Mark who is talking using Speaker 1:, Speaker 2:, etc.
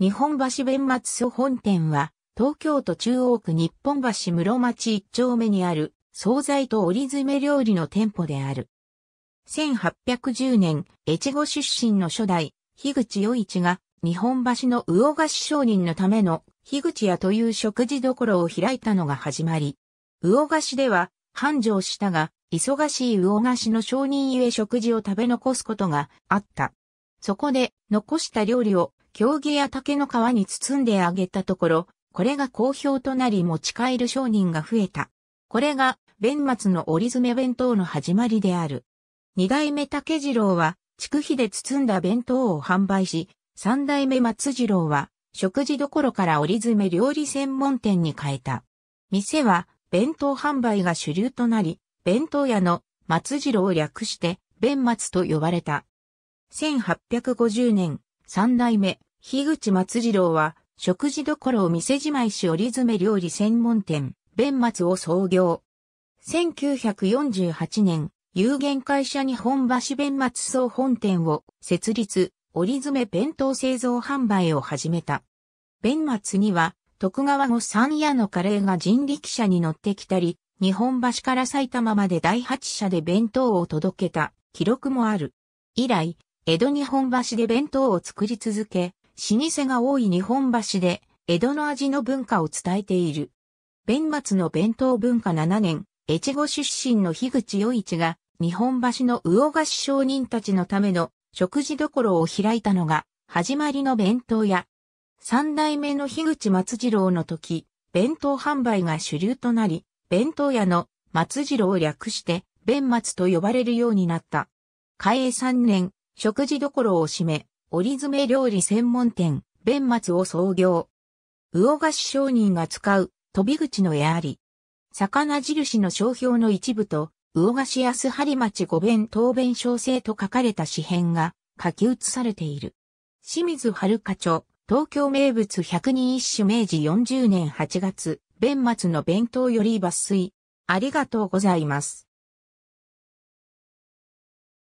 Speaker 1: 日本橋弁松祖本店は、東京都中央区日本橋室町一丁目にある、惣菜と折り詰め料理の店舗である。1810年、越後出身の初代、樋口与一が、日本橋の魚菓子商人のための、樋口屋という食事処を開いたのが始まり、魚菓子では、繁盛したが、忙しい魚菓子の商人ゆえ食事を食べ残すことがあった。そこで残した料理を競技や竹の皮に包んであげたところ、これが好評となり持ち帰る商人が増えた。これが、弁末の折詰弁当の始まりである。二代目竹次郎は、畜肥で包んだ弁当を販売し、三代目松次郎は、食事どころから折詰料理専門店に変えた。店は、弁当販売が主流となり、弁当屋の松次郎を略して、弁末と呼ばれた。1850年、三代目、樋口松次郎は、食事どころを店じまいし折詰料理専門店、弁松を創業。1948年、有限会社日本橋弁松総本店を設立、折詰弁当製造販売を始めた。弁松には、徳川後三夜のカレーが人力車に乗ってきたり、日本橋から埼玉まで第8社で弁当を届けた記録もある。以来、江戸日本橋で弁当を作り続け、老舗が多い日本橋で、江戸の味の文化を伝えている。弁末の弁当文化7年、越後出身の樋口与一が、日本橋の魚菓子商人たちのための食事処を開いたのが、始まりの弁当屋。三代目の樋口松次郎の時、弁当販売が主流となり、弁当屋の松次郎を略して、弁末と呼ばれるようになった。開営3年、食事処を占め、折詰め料理専門店、弁松を創業。魚菓子商人が使う、飛び口の絵あり。魚印の商標の一部と、魚菓子安張町五弁答弁小生と書かれた紙片が書き写されている。清水春課長、東京名物百人一首明治40年8月、弁末の弁当より抜粋。ありがとうございます。